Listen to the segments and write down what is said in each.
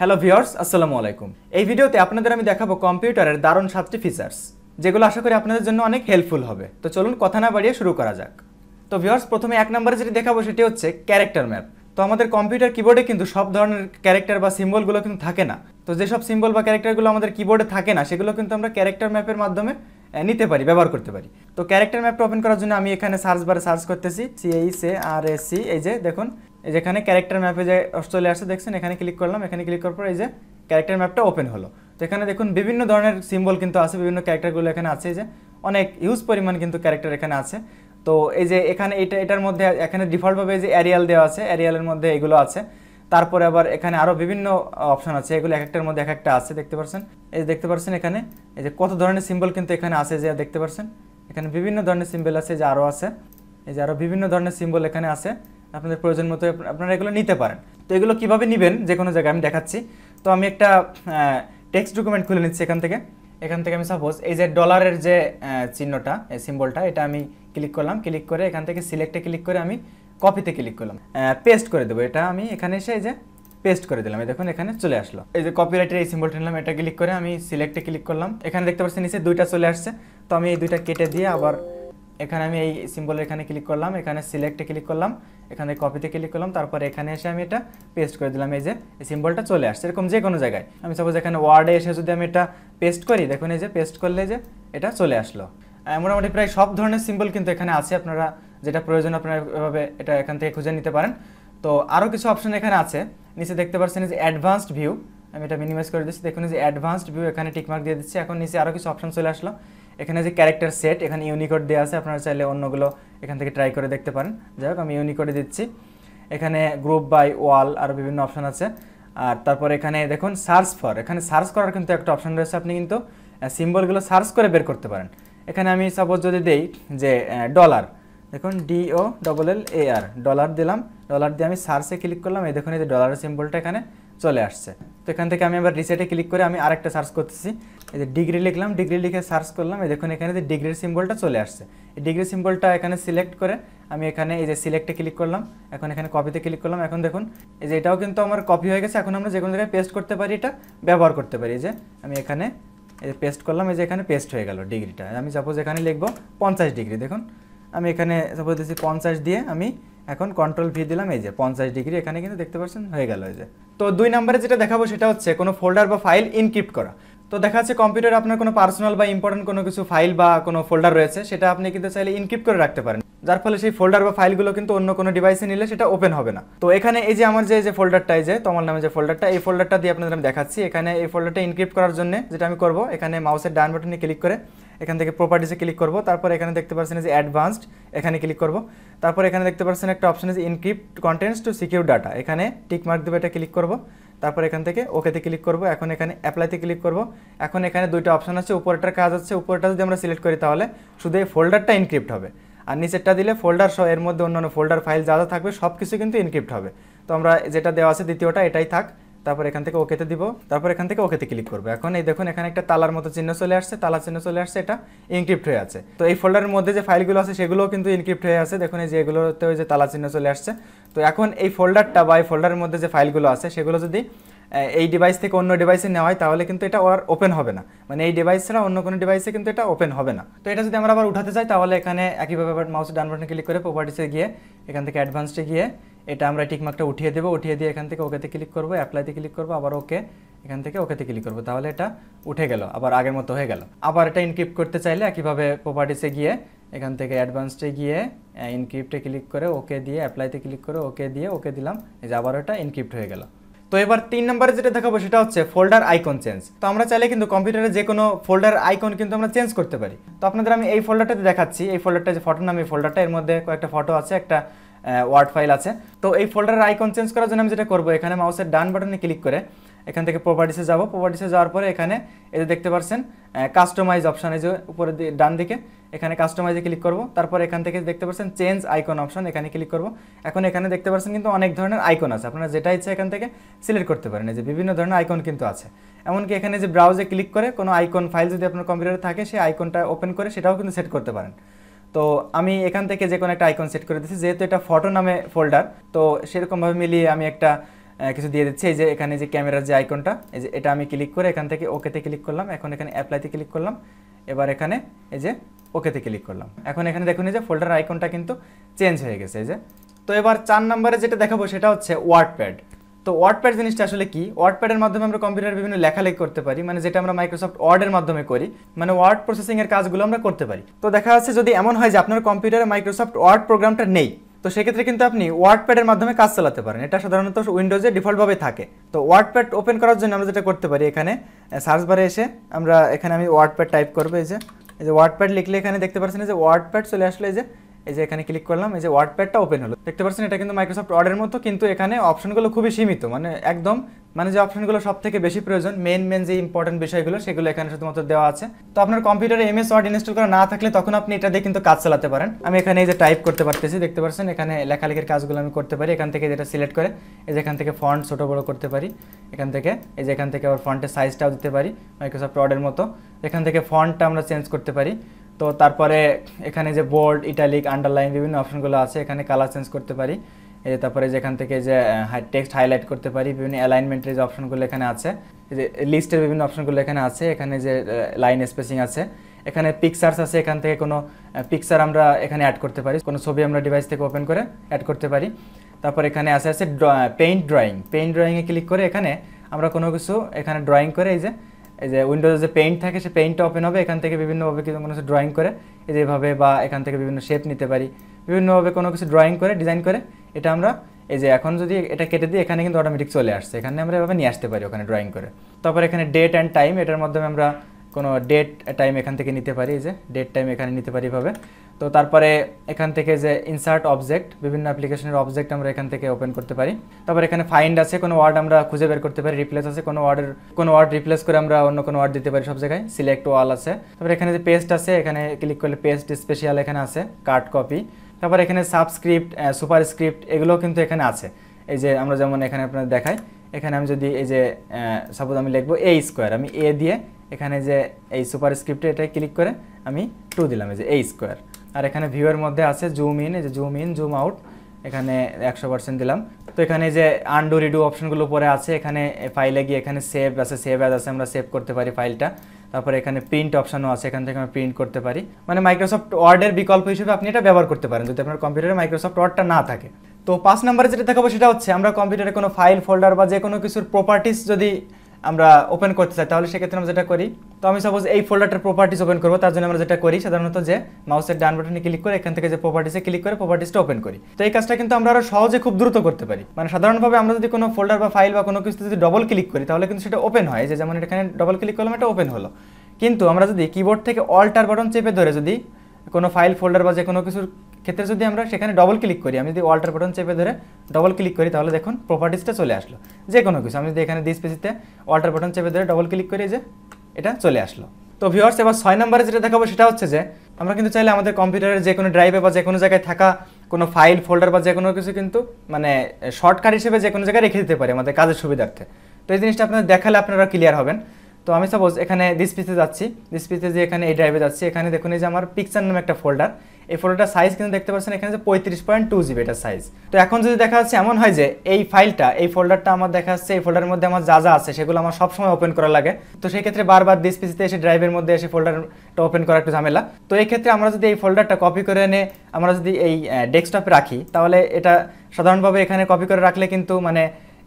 hello viewers আসসালামু আলাইকুম এই ভিডিওতে আপনাদের আমি দেখাবো কম্পিউটারের দারুণ সাতটি ফিচার্স যেগুলো আশা করি আপনাদের জন্য অনেক হেল্পফুল হবে তো চলুন কথা না বাড়িয়ে শুরু করা যাক তো ভিওর্স প্রথমে এক নম্বরে যেটি দেখাবো সেটি হচ্ছে ক্যারেক্টার ম্যাপ তো আমাদের কম্পিউটার কিবোর্ডে কিন্তু সব ধরনের ক্যারেক্টার বা সিম্বলগুলো কিন্তু থাকে না তো যেসব সিম্বল বা ক্যারেক্টারগুলো আমাদের কিবোর্ডে থাকে না সেগুলো কিন্তু আমরা ক্যারেক্টার ম্যাপের মাধ্যমে নিতে পারি ব্যবহার করতে পারি তো ক্যারেক্টার ম্যাপটা ওপেন করার জন্য আমি এখানে সার্চ বারে সার্চ করতেছি C H A R S C এই যে দেখুন যেখানে ক্যারেক্টার ম্যাপে যে চলে আসে দেখছেন এখানে ক্লিক করলাম এখানে ক্লিক করার পর এই যে ক্যারেক্টার ম্যাপটা ওপেন হলো তো এখানে দেখুন বিভিন্ন ধরনের সিম্বল কিন্তু আছে বিভিন্ন ক্যারেক্টারগুলো এখানে আছে যে অনেক ইউজ পরিমাণ কিন্তু ক্যারেক্টার এখানে আছে তো এই যে এখানে এটা এটার মধ্যে এখানে ডিফল্টভাবে যে অ্যারিয়াল দেওয়া আছে অ্যারিয়ালের মধ্যে এগুলো আছে তারপরে আবার এখানে আরও বিভিন্ন অপশান আছে এগুলো এক একটার মধ্যে এক একটা আছে দেখতে পাচ্ছেন এই যে দেখতে পাচ্ছেন এখানে এই যে কত ধরনের সিম্বল কিন্তু এখানে আছে যে দেখতে পাচ্ছেন এখানে বিভিন্ন ধরনের সিম্বল আছে যে আরও আছে এই যে আরও বিভিন্ন ধরনের সিম্বল এখানে আছে আপনাদের প্রয়োজন মতো আপনারা এগুলো নিতে পারেন তো এগুলো কীভাবে নেবেন যে কোনো জায়গায় আমি দেখাচ্ছি তো আমি একটা টেক্সট ডকুমেন্ট খুলে নিচ্ছি এখান থেকে এখান থেকে আমি সাপোজ এই যে ডলারের যে চিহ্নটা এই সিম্বলটা এটা আমি ক্লিক করলাম ক্লিক করে এখান থেকে সিলেক্টে ক্লিক করে আমি কপিতে ক্লিক করলাম পেস্ট করে দেবো এটা আমি এখানে এসে এই যে পেস্ট করে দিলাম এই দেখুন এখানে চলে আসলো এই যে কপিরাইটের এই সিম্বলটা নিলাম এটা ক্লিক করে আমি সিলেক্টে ক্লিক করলাম এখানে দেখতে পাচ্ছি নিচে দুইটা চলে আসছে তো আমি এই দুইটা কেটে দিয়ে আবার এখানে আমি এই সিম্বলের এখানে ক্লিক করলাম এখানে সিলেক্টে ক্লিক করলাম এখানে কপিতে ক্লিক করলাম তারপর এখানে এসে আমি এটা পেস্ট করে দিলাম এই যে এই সিম্বলটা চলে আসছে এরকম যে কোনো জায়গায় আমি সাপোজ এখানে ওয়ার্ডে এসে যদি আমি এটা পেস্ট করি দেখুন এই যে পেস্ট করলে যে এটা চলে আসলো মোটামুটি প্রায় সব ধরনের সিম্বল কিন্তু এখানে আছে আপনারা যেটা প্রয়োজন আপনারা এভাবে এটা এখান থেকে খুঁজে নিতে পারেন তো আরও কিছু অপশন এখানে আছে নিচে দেখতে পাচ্ছেন যে অ্যাডভান্সড ভিউ আমি এটা মিনিমাইজ করে দিচ্ছি দেখুন যে অ্যাডভান্সড ভিউ এখানে টিকমার্ক দিয়ে দিচ্ছি এখন নিচে আরও কিছু অপশন চলে আসলো এখানে যে ক্যারেক্টার সেট এখানে ইউনিকোড দেওয়া আছে আপনারা চাইলে অন্যগুলো এখান থেকে ট্রাই করে দেখতে পারেন যাই হোক আমি ইউনিকোডে দিচ্ছি এখানে গ্রুপ বাই ওয়াল আর বিভিন্ন অপশান আছে আর তারপর এখানে দেখুন সার্চ ফর এখানে সার্চ করার কিন্তু একটা অপশান রয়েছে আপনি কিন্তু সিম্বলগুলো সার্চ করে বের করতে পারেন এখানে আমি সাপোজ যদি দেই যে ডলার দেখুন D O double L A R dollar দিলাম ডলার দিয়ে আমি সার্চে ক্লিক করলাম এই দেখুন এই যে ডলারের সিম্বলটা এখানে চলে আসছে তো এখান থেকে আমি আবার রিসেটে ক্লিক করে আমি আরেকটা সার্চ করতেছি এই যে ডিগ্রি লিখলাম ডিগ্রি লিখে সার্চ করলাম এই দেখুন এখানে যে ডিগ্রির সিম্বলটা চলে আসছে এই ডিগ্রি সিম্বলটা এখানে সিলেক্ট করে আমি এখানে এই যে সিলেক্টে ক্লিক করলাম এখন এখানে কপিতে ক্লিক করলাম এখন দেখুন এই যে এটাও কিন্তু আমার কপি হয়ে গেছে এখন আমরা যে কোনো জায়গায় পেস্ট করতে পারি এটা ব্যবহার করতে পারি যে আমি এখানে এই যে পেস্ট করলাম এই যে এখানে পেস্ট হয়ে গেল ডিগ্রিটা আমি সাপোজ এখানে লিখবো পঞ্চাশ ডিগ্রি দেখুন আমি এখানে সাপোজ দিচ্ছি পঞ্চাশ দিয়ে আমি এখন কন্ট্রোল ভি দিলাম এই যে পঞ্চাশ ডিগ্রি এখানে কিন্তু দেখতে পাচ্ছেন হয়ে গেল এই যে তো দুই নম্বরে যেটা দেখাবো সেটা হচ্ছে কোনো ফোল্ডার বা ফাইল ইনক্রিপ্ট করা তো দেখা যাচ্ছে কম্পিউটারে আপনার কোনো পার্সোনাল বা ইম্পর্টেন্ট কোনো কিছু ফাইল বা কোনো ফোল্ডার রয়েছে সেটা আপনি কিন্তু চাইলে ইনক্রিপ্ট করে রাখতে পারেন যার ফলে সেই ফোল্ডার বা ফাইলগুলো কিন্তু অন্য কোনো ডিভাইসে নিলে সেটা ওপেন হবে না তো এখানে এই যে আমার যে যে ফোল্ডারটা এই যে তোমার নামে যে ফোল্ডারটা এই ফোল্ডারটা দিয়ে আপনাদের আমি দেখাচ্ছি এখানে এই ফোল্ডারটা ইনক্রিপ্ট করার জন্য যেটা আমি করব এখানে মাউসের ডান বাটনে ক্লিক করে এখান থেকে প্রপার্টিসে ক্লিক করব তারপর এখানে দেখতে পাচ্ছেন যে অ্যাডভান্সড এখানে ক্লিক করব তারপর এখানে দেখতে পাচ্ছেন একটা অপশন আছে encrypt contents to secure data এখানে টিক মার্ক দেবে এটা ক্লিক করবো তারপর এখান থেকে ওকেতে ক্লিক করব এখন এখানে অ্যাপ্লাইতে ক্লিক করব এখন এখানে দুইটা অপশান আছে উপরেটার কাজ আছে উপরেটা যদি আমরা সিলেক্ট করি তাহলে শুধু এই ফোল্ডারটা ইনক্রিপ্ট হবে আর নিচেরটা দিলে ফোল্ডার সহ এর মধ্যে অন্যান্য ফোল্ডার ফাইল যা যা থাকবে সব কিছু কিন্তু ইনক্রিপ্ট হবে তো আমরা যেটা দেওয়া আছে দ্বিতীয়টা এটাই থাক তারপর এখান থেকে ওকেতে দিব তারপর এখান থেকে ওকেতে ক্লিক করবো এখন এই দেখুন এখানে একটা তালার মতো চিহ্ন চলে আসছে তালা চিহ্ন চলে আসছে এটা ইনক্রিপ্ট হয়ে আছে তো এই ফোল্ডারের মধ্যে যে ফাইলগুলো আছে সেগুলোও কিন্তু ইনক্রিপ্ট হয়ে আছে দেখুন এই যে এগুলোতে যে তালা চিহ্ন চলে আসছে তো এখন এই ফোল্ডারটা বা এই ফোল্ডারের মধ্যে যে ফাইলগুলো আছে সেগুলো যদি এই ডিভাইস থেকে অন্য ডিভাইসে নেওয়া হয় তাহলে কিন্তু এটা আর ওপেন হবে না মানে এই ডিভাইস ছাড়া অন্য কোনো ডিভাইসে কিন্তু এটা ওপেন হবে না তো এটা যদি আমরা আবার উঠাতে চাই তাহলে এখানে একইভাবে আবার মাউস ডান বাটনে ক্লিক করে প্রপার্টিসে গিয়ে এখান থেকে অ্যাডভান্সডে গিয়ে এটা আমরা টিকমার্কটা উঠিয়ে দেবো উঠিয়ে দিয়ে এখান থেকে ওকেতে ক্লিক করবো অ্যাপ্লাইতে ক্লিক করবো আবার ওকে এখান থেকে ওকেতে ক্লিক করবো তাহলে এটা উঠে গেল আবার আগের মতো হয়ে গেল আবার এটা ইনক্রিপ্ট করতে চাইলে একইভাবে প্রপার্টিসে গিয়ে এখান থেকে অ্যাডভান্সডে গিয়ে ইনক্রিপ্টে ক্লিক করে ওকে দিয়ে অ্যাপ্লাইতে ক্লিক করে ওকে দিয়ে ওকে দিলাম এই যে আবার ওটা ইনক্রিপ্ট হয়ে গেল তো এবার তিন নম্বরে যেটা দেখাবো সেটা হচ্ছে ফোল্ডার আইকন চেঞ্জ তো আমরা চাইলে কিন্তু কম্পিউটারে যে কোনো ফোল্ডার আইকন কিন্তু আমরা চেঞ্জ করতে পারি তো আপনাদের আমি এই ফোল্ডারটাতে দেখাচ্ছি এই ফোল্ডারটা যে ফটো নাম এই ফোল্ডারটা এর মধ্যে কয়েকটা ফটো আছে একটা ওয়ার্ড ফাইল আছে তো এই ফোল্ডারের আইকন চেঞ্জ করার জন্য আমি যেটা করবো এখানে মাউসের ডান বাটনে ক্লিক করে এখান থেকে প্রপার্টিসে যাব প্রপার্টিসে যাওয়ার পরে এখানে এই যে দেখতে পাচ্ছেন কাস্টমাইজ এই যে উপরে ডান দিকে এখানে কাস্টমাইজে ক্লিক করব তারপর এখান থেকে দেখতে পাচ্ছেন চেঞ্জ আইকন অপশন এখানে ক্লিক করব এখন এখানে দেখতে পাচ্ছেন কিন্তু অনেক ধরনের আইকন আছে আপনারা যেটা ইচ্ছে এখান থেকে সিলেক্ট করতে পারেন যে বিভিন্ন ধরনের আইকন কিন্তু আছে এমনকি এখানে যে ব্রাউজে ক্লিক করে কোনো আইকন ফাইল যদি আপনার কম্পিউটারে থাকে সেই আইকনটা ওপেন করে সেটাও কিন্তু সেট করতে পারেন তো আমি এখান থেকে যে কোনো একটা আইকন সেট করে দিচ্ছি যেহেতু এটা ফটো নামে ফোল্ডার তো সেরকমভাবে মিলিয়ে আমি একটা কিছু দিয়ে দিচ্ছি এই যে এখানে যে ক্যামেরার যে আইকনটা এই যে এটা আমি ক্লিক করে এখান থেকে ওকেতে ক্লিক করলাম এখন এখানে অ্যাপ্লাইতে ক্লিক করলাম এবার এখানে এই যে ওকেতে ক্লিক করলাম এখন এখানে দেখুন এই যে ফোল্ডার আইকনটা কিন্তু চেঞ্জ হয়ে গেছে এই যে তো এবার চার নম্বরে যেটা দেখাবো সেটা হচ্ছে ওয়ার্ডপ্যাড তো ওয়ার্ডপ্যাড জিনিসটা আসলে কি ওয়ার্ডপ্যাডের মাধ্যমে আমরা কম্পিউটার বিভিন্ন লেখালেখি করতে পারি মানে যেটা আমরা মাইক্রোসফট ওয়ার্ডের মাধ্যমে করি মানে ওয়ার্ড প্রসেসিংয়ের কাজগুলো আমরা করতে পারি তো দেখা যাচ্ছে যদি এমন হয় যে আপনার কম্পিউটারে মাইক্রোসফট ওয়ার্ড প্রোগ্রামটা নেই তো সেক্ষেত্রে কিন্তু আপনি ওয়ার্ডপ্যাডের মাধ্যমে কাজ চালাতে পারেন এটা সাধারণত উইন্ডোজে ডিফল্টভাবে থাকে তো ওয়ার্ডপ্যাড ওপেন করার জন্য আমরা যেটা করতে পারি এখানে সার্চ বারে এসে আমরা এখানে আমি ওয়ার্ডপ্যাড টাইপ করবো এই যে এই যে ওয়ার্ডপ্যাড লিখলে এখানে দেখতে পাচ্ছেন যে ওয়ার্ডপ্যাড চলে আসলে এই যে এই যে এখানে ক্লিক করলাম এই যে ওয়ার্ডপ্যাডটা ওপেন হলো দেখতে পাচ্ছেন এটা কিন্তু মাইক্রোসফট ওয়ার্ডের মতো কিন্তু এখানে অপশনগুলো খুবই সীমিত মানে একদম মানে যে অপশনগুলো সব থেকে বেশি প্রয়োজন মেন মেন যে ইম্পর্টেন্ট বিষয়গুলো সেগুলো এখানে শুধুমাত্র দেওয়া আছে তো আপনার কম্পিউটারে এস ওয়ার্ড ইনস্টল করা না থাকলে তখন আপনি এটা দিয়ে কিন্তু কাজ চালাতে পারেন আমি এখানে এই যে টাইপ করতে পারতেছি দেখতে পাচ্ছেন এখানে লেখালেখির কাজগুলো আমি করতে পারি এখান থেকে যেটা সিলেক্ট করে এই যে এখান থেকে ফন্ট ছোটো বড়ো করতে পারি এখান থেকে এই যে এখান থেকে আবার ফন্টের সাইজটাও দিতে পারি মাইক্রোসফট ওয়ার্ডের মতো এখান থেকে ফন্টটা আমরা চেঞ্জ করতে পারি তো তারপরে এখানে যে বোল্ড ইটালিক আন্ডারলাইন বিভিন্ন অপশনগুলো আছে এখানে কালার চেঞ্জ করতে পারি এই যে তারপরে যেখান থেকে যে টেক্সট হাইলাইট করতে পারি বিভিন্ন অ্যালাইনমেন্টের যে অপশনগুলো এখানে আছে যে লিস্টের বিভিন্ন অপশনগুলো এখানে আছে এখানে যে লাইন স্পেসিং আছে এখানে পিকচার্স আছে এখান থেকে কোনো পিকচার আমরা এখানে অ্যাড করতে পারি কোনো ছবি আমরা ডিভাইস থেকে ওপেন করে অ্যাড করতে পারি তারপর এখানে আছে আছে পেইন্ট ড্রয়িং পেইন্ট ড্রয়িংয়ে ক্লিক করে এখানে আমরা কোনো কিছু এখানে ড্রয়িং করে এই যে এই যে উইন্ডোজে যে পেইন্ট থাকে সে পেইন্টটা ওপেন হবে এখান থেকে বিভিন্নভাবে কিছু কোনো কিছু ড্রয়িং করে এই যেভাবে বা এখান থেকে বিভিন্ন শেপ নিতে পারি বিভিন্নভাবে কোনো কিছু ড্রয়িং করে ডিজাইন করে এটা আমরা এই যে এখন যদি এটা কেটে দিই এখানে কিন্তু অটোমেটিক চলে আসছে এখানে আমরা এভাবে নিয়ে আসতে পারি ওখানে ড্রয়িং করে তারপর এখানে ডেট অ্যান্ড টাইম এটার মাধ্যমে আমরা কোনো ডেট টাইম এখান থেকে নিতে পারি এই যে ডেট টাইম এখানে নিতে পারি এভাবে তো তারপরে এখান থেকে যে ইনসার্ট অবজেক্ট বিভিন্ন অ্যাপ্লিকেশনের অবজেক্ট আমরা এখান থেকে ওপেন করতে পারি তারপর এখানে ফাইন্ড আছে কোনো ওয়ার্ড আমরা খুঁজে বের করতে পারি রিপ্লেস আছে কোনো ওয়ার্ডের কোনো ওয়ার্ড রিপ্লেস করে আমরা অন্য কোনো ওয়ার্ড দিতে পারি সব জায়গায় সিলেক্ট ওয়াল আছে তারপর এখানে যে পেস্ট আছে এখানে ক্লিক করলে পেস্ট স্পেশাল এখানে আছে কার্ড কপি তারপর এখানে সাবস্ক্রিপ্ট সুপারস্ক্রিপ্ট এগুলো কিন্তু এখানে আছে এই যে আমরা যেমন এখানে আপনার দেখাই এখানে আমি যদি এই যে সাপোজ আমি লিখবো এ স্কোয়ার আমি এ দিয়ে এখানে যে এই সুপারস্ক্রিপ্টে এটাই ক্লিক করে আমি টু দিলাম এই যে এ স্কোয়ার আর এখানে ভিউয়ের মধ্যে আছে জুম ইন যে জুম ইন জুম আউট এখানে একশো পার্সেন্ট দিলাম তো এখানে যে আন্ডু রিডু অপশনগুলো পরে আছে এখানে ফাইলে গিয়ে এখানে সেভ আছে সেভ অ্যাজ আছে আমরা সেভ করতে পারি ফাইলটা তারপরে এখানে প্রিন্ট অপশনও আছে এখান থেকে আমরা প্রিন্ট করতে পারি মানে মাইক্রোসফট ওয়ার্ডের বিকল্প হিসেবে আপনি এটা ব্যবহার করতে পারেন যদি আপনার কম্পিউটারে মাইক্রোসফট ওয়ার্ডটা না থাকে তো পাঁচ নম্বরে যেটা দেখাবো সেটা হচ্ছে আমরা কম্পিউটারে কোনো ফাইল ফোল্ডার বা যে কোনো কিছুর প্রপার্টিস যদি আমরা ওপেন করতে চাই তাহলে সেক্ষেত্রে আমরা যেটা করি তো আমি সাপোজ এই ফোল্ডারটার প্রপার্টিস ওপেন করবো তার জন্য আমরা যেটা করি সাধারণত যে মাউসের ডান বাটনে ক্লিক করে এখান থেকে যে প্রপার্টিসে ক্লিক করে প্রপার্টিসটা ওপেন করি তো এই কাজটা কিন্তু আমরা আরও সহজে খুব দ্রুত করতে পারি মানে সাধারণভাবে আমরা যদি কোনো ফোল্ডার বা ফাইল বা কোনো কিছু যদি ডবল ক্লিক করি তাহলে কিন্তু সেটা ওপেন হয় যে যেমন এখানে ডবল ক্লিক করলাম এটা ওপেন হলো কিন্তু আমরা যদি কিবোর্ড থেকে অল্টার বাটন চেপে ধরে যদি কোনো ফাইল ফোল্ডার বা যে কোনো কিছুর ক্ষেত্রে যদি আমরা সেখানে ডবল ক্লিক করি আমি যদি ওয়াল্টার বাটন চেপে ধরে ডবল ক্লিক করি তাহলে দেখুন প্রপার্টিসটা চলে আসলো যে কোনো কিছু আমি যদি এখানে দিস ওয়াল্টার অল্টার বাটন চেপে ধরে ডবল ক্লিক করি যে এটা চলে আসলো তো ভিওয়ার্স এবার ছয় নম্বরে যেটা দেখাবো সেটা হচ্ছে যে আমরা কিন্তু চাইলে আমাদের কম্পিউটারের যে কোনো ড্রাইভে বা যে কোনো জায়গায় থাকা কোনো ফাইল ফোল্ডার বা যে কোনো কিছু কিন্তু মানে শর্টকাট হিসেবে যে কোনো জায়গায় রেখে দিতে পারে আমাদের কাজের সুবিধার্থে তো এই জিনিসটা আপনাদের দেখালে আপনারা ক্লিয়ার হবেন তো আমি সাপোজ এখানে ডিসপিসে যাচ্ছি ডিসপিসে যে এখানে এই ড্রাইভে যাচ্ছি এখানে দেখুন এই যে আমার পিকচার নামে একটা ফোল্ডার এই ফটোটার সাইজ কিন্তু দেখতে পাচ্ছেন এখানে যে পঁয়ত্রিশ পয়েন্ট টু জিবি এটা সাইজ তো এখন যদি দেখা যাচ্ছে এমন হয় যে এই ফাইলটা এই ফোল্ডারটা আমার দেখা যাচ্ছে এই ফোল্ডারের মধ্যে আমার যা যা আছে সেগুলো আমার সবসময় ওপেন করা লাগে তো সেই ক্ষেত্রে বারবার ডিস পিসিতে এসে ড্রাইভের মধ্যে এসে ফোল্ডারটা ওপেন করা একটু ঝামেলা তো এই ক্ষেত্রে আমরা যদি এই ফোল্ডারটা কপি করে এনে আমরা যদি এই ডেস্কটপে রাখি তাহলে এটা সাধারণভাবে এখানে কপি করে রাখলে কিন্তু মানে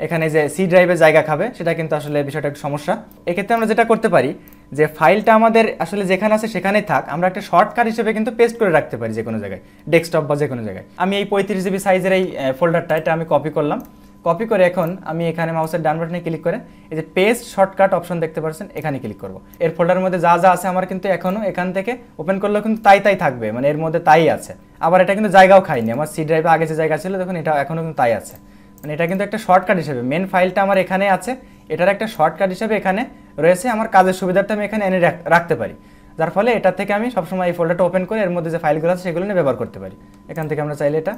এখানে যে সি ড্রাইভের জায়গা খাবে সেটা কিন্তু আসলে বিষয়টা একটু সমস্যা এক্ষেত্রে আমরা যেটা করতে পারি যে ফাইলটা আমাদের আসলে যেখানে আছে সেখানেই থাক আমরা একটা শর্টকাট হিসেবে কিন্তু পেস্ট করে রাখতে পারি যে কোনো জায়গায় ডেস্কটপ বা যে কোনো জায়গায় আমি এই পঁয়ত্রিশ জিবি সাইজের এই ফোল্ডারটা এটা আমি কপি করলাম কপি করে এখন আমি এখানে মাউসের ডান বাটনে ক্লিক করে এই যে পেস্ট শর্টকাট অপশন দেখতে পাচ্ছেন এখানে ক্লিক করব এর ফোল্ডারের মধ্যে যা যা আছে আমার কিন্তু এখনও এখান থেকে ওপেন করলেও কিন্তু তাই তাই থাকবে মানে এর মধ্যে তাই আছে আবার এটা কিন্তু জায়গাও খাইনি আমার সি ড্রাইভে আগে যে জায়গা ছিল তখন এটা এখনও কিন্তু তাই আছে মানে এটা কিন্তু একটা শর্টকাট হিসেবে মেন ফাইলটা আমার এখানে আছে এটার একটা শর্টকাট হিসেবে এখানে রয়েছে আমার কাজের সুবিধাটা আমি এখানে এনে রাখতে পারি যার ফলে এটা থেকে আমি সবসময় এই ফোল্ডারটা ওপেন করে এর মধ্যে যে ফাইলগুলো আছে সেগুলো নিয়ে ব্যবহার করতে পারি এখান থেকে আমরা চাইলে এটা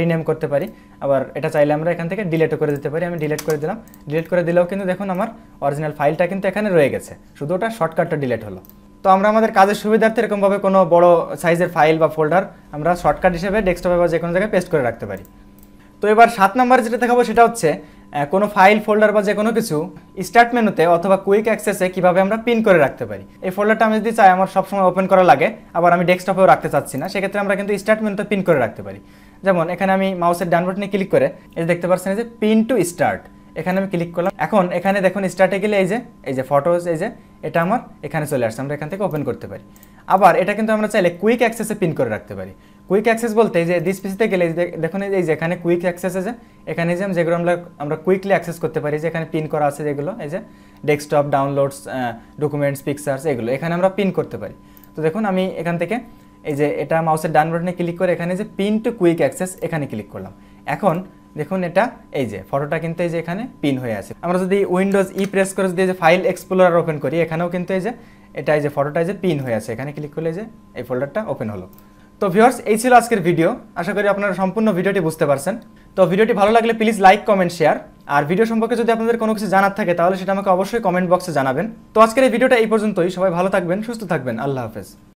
রিনেম করতে পারি আবার এটা চাইলে আমরা এখান থেকে ডিলেটও করে দিতে পারি আমি ডিলেট করে দিলাম ডিলেট করে দিলেও কিন্তু দেখুন আমার অরিজিনাল ফাইলটা কিন্তু এখানে রয়ে গেছে শুধু ওটা শর্টকাটটা ডিলেট হলো তো আমরা আমাদের কাজের সুবিধার্থে এরকমভাবে কোনো বড় সাইজের ফাইল বা ফোল্ডার আমরা শর্টকাট হিসেবে ডেস্কটপে বা যে কোনো জায়গায় পেস্ট করে রাখতে পারি তো এবার সাত নাম্বার যেটা দেখাবো সেটা হচ্ছে কোনো ফাইল ফোল্ডার বা যে কোনো কিছু স্টার্ট মেনুতে অথবা কুইক অ্যাক্সেসে কীভাবে আমরা পিন করে রাখতে পারি এই ফোল্ডারটা আমি যদি চাই আমার সবসময় ওপেন করা লাগে আবার আমি ডেস্কটপেও রাখতে চাচ্ছি না সেক্ষেত্রে আমরা কিন্তু স্টার্ট মেনুতে পিন করে রাখতে পারি যেমন এখানে আমি মাউসের ডান বাটনে ক্লিক করে এই দেখতে পাচ্ছেন যে পিন টু স্টার্ট এখানে আমি ক্লিক করলাম এখন এখানে দেখুন স্টার্টে গেলে এই যে এই যে ফটোজ এই যে এটা আমার এখানে চলে আসছে আমরা এখান থেকে ওপেন করতে পারি আবার এটা কিন্তু আমরা চাইলে কুইক অ্যাক্সেসে পিন করে রাখতে পারি কুইক অ্যাক্সেস বলতে যে দিস পিসিতে গেলে দেখুন এই যে এখানে কুইক অ্যাক্সেসে যে এখানে যে যেগুলো আমরা আমরা কুইকলি অ্যাক্সেস করতে পারি যে এখানে পিন করা আছে যেগুলো এই যে ডেস্কটপ ডাউনলোডস ডকুমেন্টস পিকচার্স এগুলো এখানে আমরা পিন করতে পারি তো দেখুন আমি এখান থেকে এই যে এটা মাউসের ডান বাটনে ক্লিক করে এখানে যে পিন টু কুইক অ্যাক্সেস এখানে ক্লিক করলাম এখন দেখুন এটা এই যে ফটোটা কিন্তু এই যে এখানে পিন হয়ে আছে আমরা যদি উইন্ডোজ ই প্রেস করে যদি যে ফাইল এক্সপ্লোরার ওপেন করি এখানেও কিন্তু এই যে এটা এই যে ফটোটা যে পিন হয়ে আছে এখানে ক্লিক করলে যে এই ফোল্ডারটা ওপেন হলো তো ভিউয়ার্স এই ছিল আজকের ভিডিও আশা করি আপনারা সম্পূর্ণ ভিডিওটি বুঝতে পারছেন তো ভিডিওটি ভালো লাগলে প্লিজ লাইক কমেন্ট শেয়ার আর ভিডিও সম্পর্কে যদি আপনাদের কোনো কিছু জানার থাকে তাহলে সেটা আমাকে অবশ্যই কমেন্ট বক্সে জানাবেন তো আজকের এই ভিডিওটা এই পর্যন্তই সবাই ভালো থাকবেন সুস্থ থাকবেন আল্লাহ হাফেজ